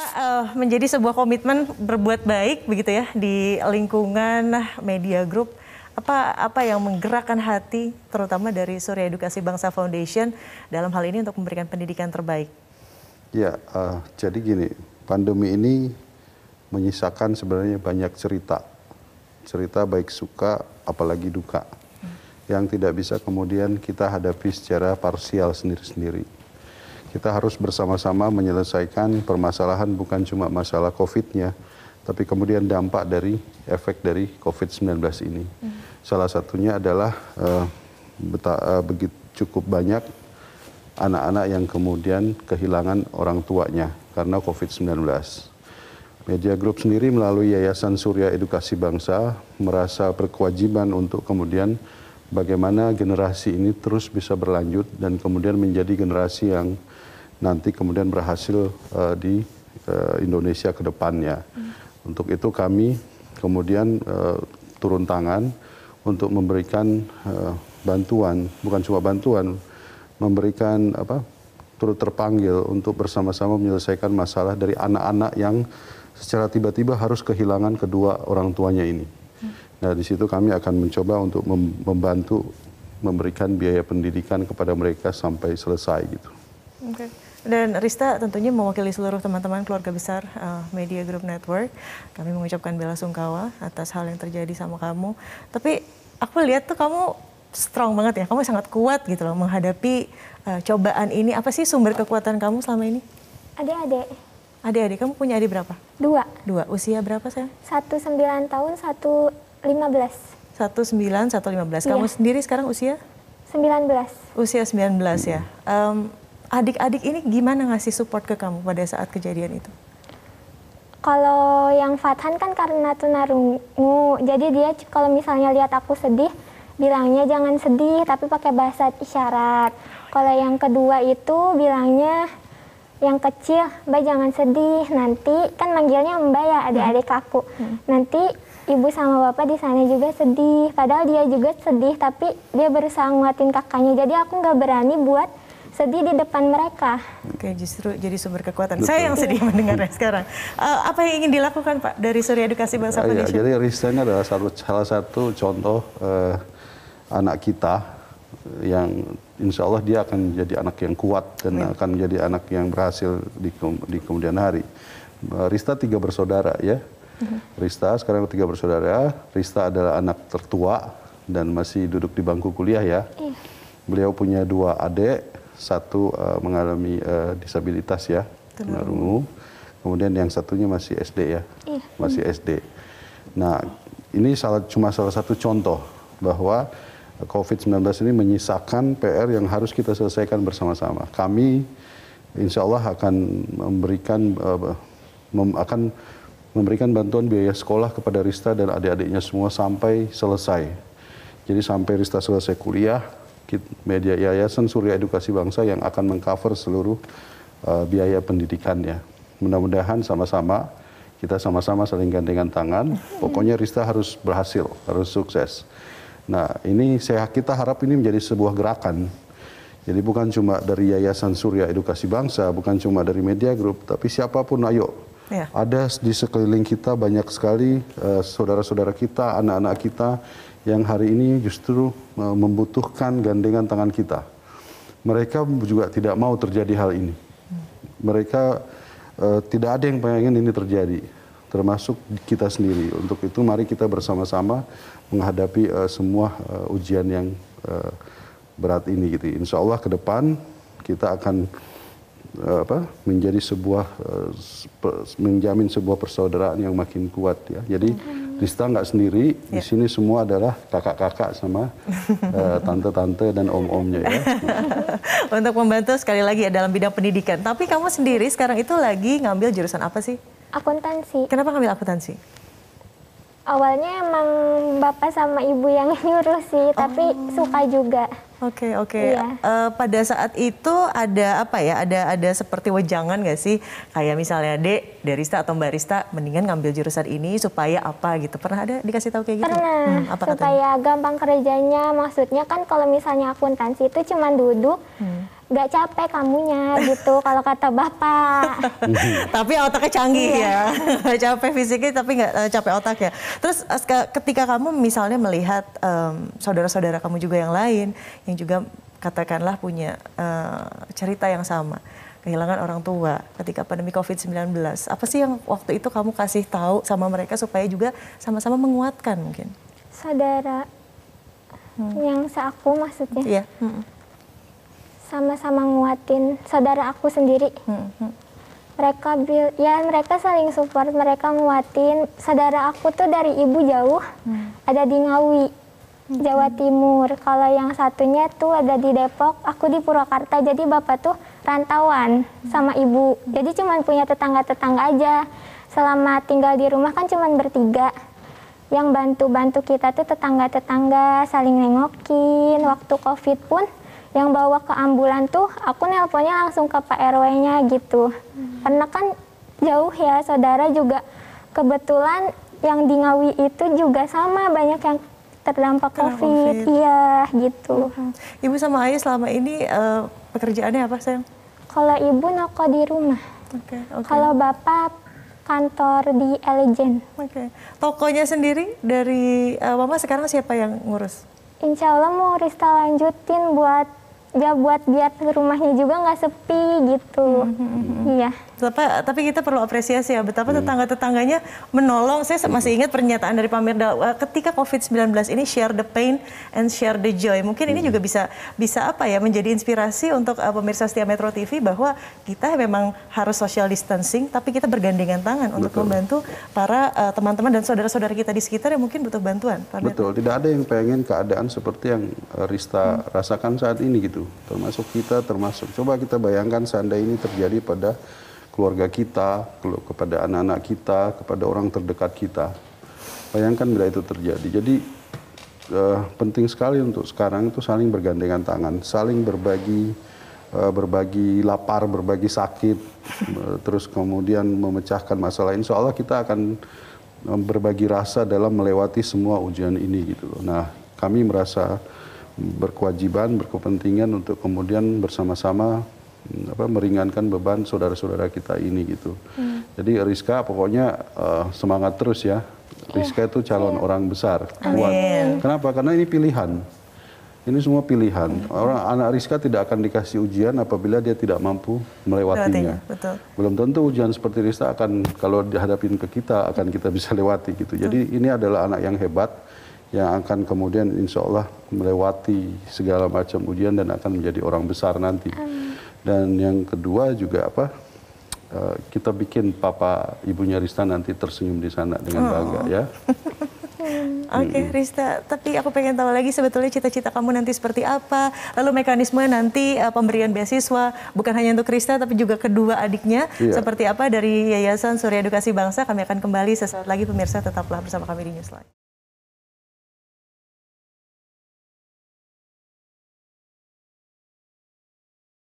Pak, uh, eh, menjadi sebuah komitmen berbuat baik begitu ya di lingkungan nah, media grup Apa apa yang menggerakkan hati terutama dari Surya Edukasi Bangsa Foundation dalam hal ini untuk memberikan pendidikan terbaik? Ya, uh, jadi gini, pandemi ini menyisakan sebenarnya banyak cerita. Cerita baik suka apalagi duka. Hmm. Yang tidak bisa kemudian kita hadapi secara parsial sendiri-sendiri kita harus bersama-sama menyelesaikan permasalahan bukan cuma masalah COVID-nya, tapi kemudian dampak dari efek dari COVID-19 ini. Hmm. Salah satunya adalah uh, beta, uh, eh, begitu cukup banyak anak-anak yang kemudian kehilangan orang tuanya karena COVID-19. Media Group sendiri melalui Yayasan Surya Edukasi Bangsa merasa berkewajiban untuk kemudian bagaimana generasi ini terus bisa berlanjut dan kemudian menjadi generasi yang nanti kemudian berhasil uh, di uh, Indonesia ke depannya. Hmm. Untuk itu kami kemudian uh, turun tangan untuk memberikan uh, bantuan, bukan cuma bantuan, memberikan apa turut terpanggil untuk bersama-sama menyelesaikan masalah dari anak-anak yang secara tiba-tiba harus kehilangan kedua orang tuanya ini. Nah, di situ kami akan mencoba untuk membantu memberikan biaya pendidikan kepada mereka sampai selesai gitu. Oke. Okay. Dan Rista tentunya mewakili seluruh teman-teman keluarga besar uh, Media Group Network. Kami mengucapkan bela sungkawa atas hal yang terjadi sama kamu. Tapi aku lihat tuh kamu strong banget ya. Kamu sangat kuat gitu loh menghadapi uh, cobaan ini. Apa sih sumber kekuatan kamu selama ini? Adik-adik. Adik-adik, kamu punya adik berapa? Dua. Dua. Usia berapa saya? Satu sembilan tahun, satu 15. 19, belas Kamu iya. sendiri sekarang usia? 19. Usia 19 ya. adik adik-adik ini gimana ngasih support ke kamu pada saat kejadian itu? Kalau yang Fathan kan karena tunarungu, jadi dia kalau misalnya lihat aku sedih, bilangnya jangan sedih, tapi pakai bahasa isyarat. Kalau yang kedua itu bilangnya yang kecil, Mbak jangan sedih, nanti kan manggilnya Mbak ya hmm. adik-adik aku. Hmm. Nanti ibu sama bapak di sana juga sedih. Padahal dia juga sedih, tapi dia berusaha nguatin kakaknya. Jadi aku nggak berani buat sedih di depan mereka. Oke, justru jadi sumber kekuatan. Betul. Saya yang sedih iya. mendengarnya sekarang. Uh, apa yang ingin dilakukan Pak dari Surya Edukasi Bangsa ya, ya, Indonesia? Ya, jadi Rista adalah satu, salah satu contoh uh, anak kita yang insya Allah dia akan jadi anak yang kuat dan Amin. Iya. akan menjadi anak yang berhasil di, di kemudian hari. Eh, Rista tiga bersaudara ya, Rista sekarang tiga bersaudara. Rista adalah anak tertua dan masih duduk di bangku kuliah ya. Iya. Beliau punya dua adik, satu uh, mengalami uh, disabilitas ya, tunarungu. Kemudian yang satunya masih SD ya, iya. masih SD. Nah, ini salah, cuma salah satu contoh bahwa COVID-19 ini menyisakan PR yang harus kita selesaikan bersama-sama. Kami insya Allah akan memberikan, uh, mem, akan memberikan bantuan biaya sekolah kepada Rista dan adik-adiknya semua sampai selesai. Jadi sampai Rista selesai kuliah, media Yayasan Surya Edukasi Bangsa yang akan mengcover seluruh uh, biaya pendidikannya. Mudah-mudahan sama-sama kita sama-sama saling gandengan tangan. Pokoknya Rista harus berhasil, harus sukses. Nah, ini saya kita harap ini menjadi sebuah gerakan jadi bukan cuma dari Yayasan Surya Edukasi Bangsa, bukan cuma dari media group, tapi siapapun ayo Yeah. Ada di sekeliling kita banyak sekali eh, saudara-saudara uh, kita, anak-anak kita yang hari ini justru uh, membutuhkan gandengan tangan kita. Mereka juga tidak mau terjadi hal ini. Mereka uh, tidak ada yang pengen ini terjadi, termasuk kita sendiri. Untuk itu mari kita bersama-sama menghadapi uh, semua uh, ujian yang uh, berat ini gitu. Insya Allah ke depan kita akan Eh, apa menjadi sebuah eh, menjamin sebuah persaudaraan yang makin kuat ya. Jadi Rista nggak sendiri, ya. di sini semua adalah kakak-kakak sama uh, tante-tante dan om-omnya ya. Untuk membantu sekali lagi ya dalam bidang pendidikan. Tapi kamu sendiri sekarang itu lagi ngambil jurusan apa sih? Akuntansi. Kenapa ngambil akuntansi? Awalnya emang bapak sama ibu yang nyuruh sih, tapi oh. suka juga. Oke okay, oke. Okay. Iya. Uh, pada saat itu ada apa ya? Ada ada seperti wejangan gak sih? Kayak misalnya dek dari atau Mbak Rista mendingan ngambil jurusan ini supaya apa gitu? Pernah ada dikasih tahu kayak gitu? Pernah. Hmm, apa supaya katanya? gampang kerjanya. Maksudnya kan kalau misalnya akuntansi itu cuma duduk. Hmm nggak capek kamunya gitu kalau kata bapak. tapi otaknya canggih iya. ya, capek fisiknya tapi nggak uh, capek otak ya. Terus ketika kamu misalnya melihat um, saudara-saudara kamu juga yang lain yang juga katakanlah punya uh, cerita yang sama kehilangan orang tua ketika pandemi COVID-19. Apa sih yang waktu itu kamu kasih tahu sama mereka supaya juga sama-sama menguatkan mungkin? Saudara hmm. yang seaku maksudnya. Iya. Hmm. Sama-sama nguatin saudara aku sendiri. Hmm. Hmm. Mereka ya mereka saling support, mereka nguatin. Saudara aku tuh dari ibu jauh, hmm. ada di Ngawi. Jawa Timur. Kalau yang satunya tuh ada di Depok, aku di Purwakarta. Jadi bapak tuh rantauan sama ibu. Jadi cuma punya tetangga-tetangga aja. Selama tinggal di rumah kan cuma bertiga. Yang bantu-bantu kita tuh tetangga-tetangga, saling nengokin. Waktu Covid pun yang bawa ke ambulan tuh aku nelponnya langsung ke Pak RW-nya gitu. Karena kan jauh ya, saudara juga kebetulan yang di Ngawi itu juga sama banyak yang terdampak COVID. COVID. Iya, gitu. Ibu sama ayah selama ini uh, pekerjaannya apa, sayang? Kalau ibu noko di rumah. Okay, okay. Kalau bapak kantor di Elegen. Oke. Okay. Tokonya sendiri dari uh, mama sekarang siapa yang ngurus? Insya Allah mau Rista lanjutin buat ya buat biar rumahnya juga nggak sepi gitu. Mm -hmm. Iya. Tapi, tapi kita perlu apresiasi ya betapa hmm. tetangga-tetangganya menolong. Saya masih ingat pernyataan dari Pak Mirda ketika COVID-19 ini share the pain and share the joy. Mungkin hmm. ini juga bisa bisa apa ya menjadi inspirasi untuk uh, pemirsa setia Metro TV bahwa kita memang harus social distancing tapi kita bergandengan tangan Betul. untuk membantu para teman uh, teman-teman dan saudara-saudara kita di sekitar yang mungkin butuh bantuan. Pak Betul, Mirda. tidak ada yang pengen keadaan seperti yang uh, Rista hmm. rasakan saat ini gitu. Termasuk kita, termasuk coba kita bayangkan seandainya ini terjadi pada keluarga kita, kepada anak-anak kita, kepada orang terdekat kita. Bayangkan bila itu terjadi. Jadi uh, penting sekali untuk sekarang itu saling bergandengan tangan, saling berbagi uh, berbagi lapar, berbagi sakit, uh, terus kemudian memecahkan masalah. Insya Allah kita akan berbagi rasa dalam melewati semua ujian ini gitu loh. Nah, kami merasa berkewajiban, berkepentingan untuk kemudian bersama-sama apa meringankan beban saudara-saudara kita ini gitu. Hmm. Jadi Rizka pokoknya uh, semangat terus ya. Rizka itu calon yeah. Oh. orang besar, kuat. Kenapa? Karena ini pilihan. Ini semua pilihan. Hmm. Orang anak Rizka tidak akan dikasih ujian apabila dia tidak mampu melewatinya. Betul. Belum tentu ujian seperti Rizka akan kalau dihadapin ke kita akan kita bisa lewati gitu. Jadi hmm. ini adalah anak yang hebat yang akan kemudian insya Allah melewati segala macam ujian dan akan menjadi orang besar nanti. Amin dan yang kedua juga apa uh, kita bikin papa ibunya Rista nanti tersenyum di sana dengan oh. bangga ya Oke, okay, Rista. Tapi aku pengen tahu lagi sebetulnya cita-cita kamu nanti seperti apa. Lalu mekanisme nanti uh, pemberian beasiswa bukan hanya untuk Rista tapi juga kedua adiknya iya. seperti apa dari Yayasan Surya Edukasi Bangsa. Kami akan kembali sesaat lagi pemirsa tetaplah bersama kami di Newsline.